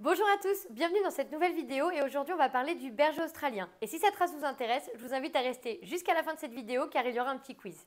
Bonjour à tous, bienvenue dans cette nouvelle vidéo et aujourd'hui on va parler du berger australien. Et si cette race vous intéresse, je vous invite à rester jusqu'à la fin de cette vidéo car il y aura un petit quiz.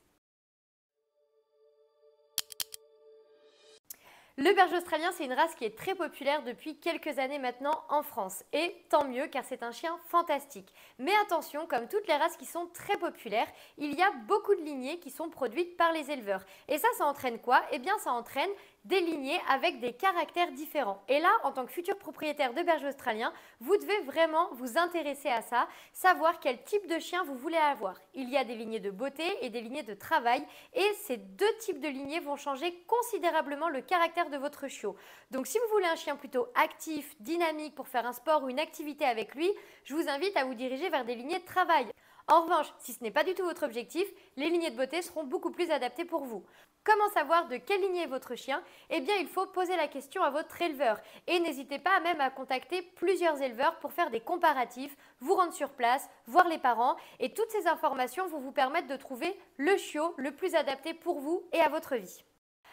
Le berger australien, c'est une race qui est très populaire depuis quelques années maintenant en France. Et tant mieux car c'est un chien fantastique. Mais attention, comme toutes les races qui sont très populaires, il y a beaucoup de lignées qui sont produites par les éleveurs. Et ça, ça entraîne quoi Eh bien, ça entraîne lignées avec des caractères différents. Et là, en tant que futur propriétaire de berger australien, vous devez vraiment vous intéresser à ça, savoir quel type de chien vous voulez avoir. Il y a des lignées de beauté et des lignées de travail et ces deux types de lignées vont changer considérablement le caractère de votre chiot. Donc si vous voulez un chien plutôt actif, dynamique pour faire un sport ou une activité avec lui, je vous invite à vous diriger vers des lignées de travail. En revanche, si ce n'est pas du tout votre objectif, les lignées de beauté seront beaucoup plus adaptées pour vous. Comment savoir de quelle lignée est votre chien Eh bien, il faut poser la question à votre éleveur et n'hésitez pas même à contacter plusieurs éleveurs pour faire des comparatifs, vous rendre sur place, voir les parents et toutes ces informations vont vous permettre de trouver le chiot le plus adapté pour vous et à votre vie.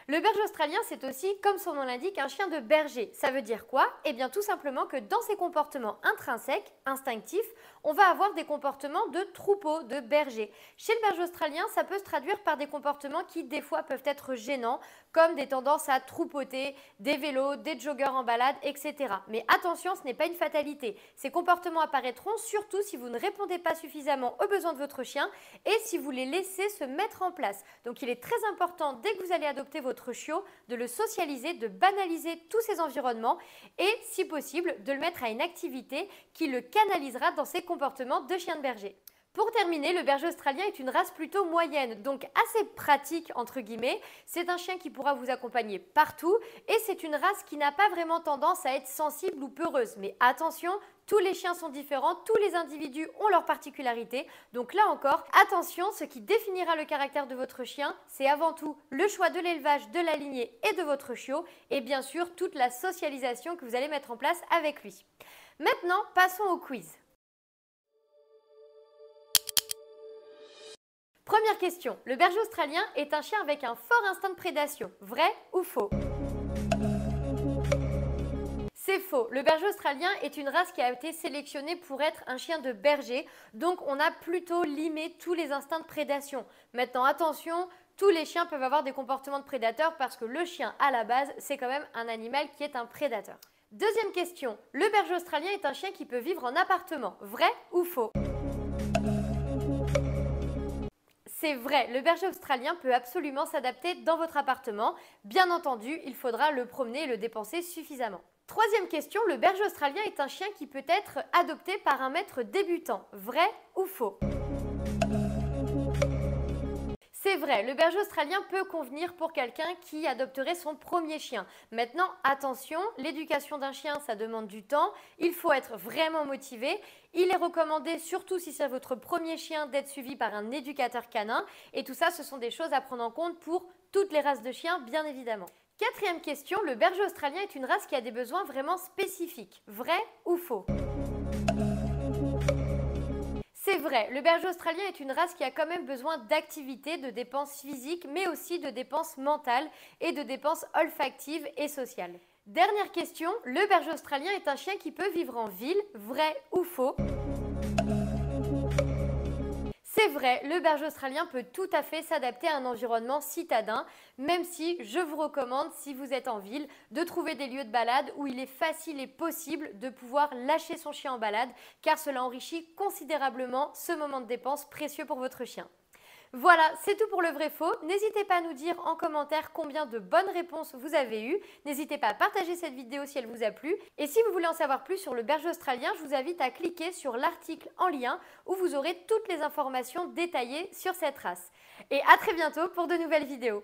Le berger australien, c'est aussi, comme son nom l'indique, un chien de berger. Ça veut dire quoi Eh bien tout simplement que dans ses comportements intrinsèques, instinctifs, on va avoir des comportements de troupeau, de berger. Chez le berger australien, ça peut se traduire par des comportements qui des fois peuvent être gênants, comme des tendances à troupoter, des vélos, des joggers en balade, etc. Mais attention, ce n'est pas une fatalité. Ces comportements apparaîtront surtout si vous ne répondez pas suffisamment aux besoins de votre chien et si vous les laissez se mettre en place. Donc il est très important, dès que vous allez adopter votre chiot, de le socialiser, de banaliser tous ses environnements et, si possible, de le mettre à une activité qui le canalisera dans ses comportements de chien de berger. Pour terminer, le berger australien est une race plutôt moyenne, donc assez pratique entre guillemets. C'est un chien qui pourra vous accompagner partout et c'est une race qui n'a pas vraiment tendance à être sensible ou peureuse. Mais attention, tous les chiens sont différents, tous les individus ont leurs particularités. Donc là encore, attention, ce qui définira le caractère de votre chien, c'est avant tout le choix de l'élevage, de la lignée et de votre chiot, et bien sûr toute la socialisation que vous allez mettre en place avec lui. Maintenant, passons au quiz. Première question, le berger australien est un chien avec un fort instinct de prédation, vrai ou faux c'est faux. Le berger australien est une race qui a été sélectionnée pour être un chien de berger, donc on a plutôt limé tous les instincts de prédation. Maintenant, attention, tous les chiens peuvent avoir des comportements de prédateurs parce que le chien, à la base, c'est quand même un animal qui est un prédateur. Deuxième question, le berger australien est un chien qui peut vivre en appartement, vrai ou faux c'est vrai, le berger australien peut absolument s'adapter dans votre appartement. Bien entendu, il faudra le promener et le dépenser suffisamment. Troisième question, le berger australien est un chien qui peut être adopté par un maître débutant. Vrai ou faux c'est vrai, le berger australien peut convenir pour quelqu'un qui adopterait son premier chien. Maintenant, attention, l'éducation d'un chien, ça demande du temps, il faut être vraiment motivé. Il est recommandé, surtout si c'est votre premier chien, d'être suivi par un éducateur canin. Et tout ça, ce sont des choses à prendre en compte pour toutes les races de chiens, bien évidemment. Quatrième question, le berger australien est une race qui a des besoins vraiment spécifiques. Vrai ou faux c'est vrai, le berger australien est une race qui a quand même besoin d'activité, de dépenses physiques, mais aussi de dépenses mentales et de dépenses olfactives et sociales. Dernière question, le berger australien est un chien qui peut vivre en ville, vrai ou faux c'est vrai, le berger australien peut tout à fait s'adapter à un environnement citadin, même si je vous recommande, si vous êtes en ville, de trouver des lieux de balade où il est facile et possible de pouvoir lâcher son chien en balade, car cela enrichit considérablement ce moment de dépense précieux pour votre chien. Voilà, c'est tout pour le vrai faux. N'hésitez pas à nous dire en commentaire combien de bonnes réponses vous avez eues. N'hésitez pas à partager cette vidéo si elle vous a plu. Et si vous voulez en savoir plus sur le berger australien, je vous invite à cliquer sur l'article en lien où vous aurez toutes les informations détaillées sur cette race. Et à très bientôt pour de nouvelles vidéos.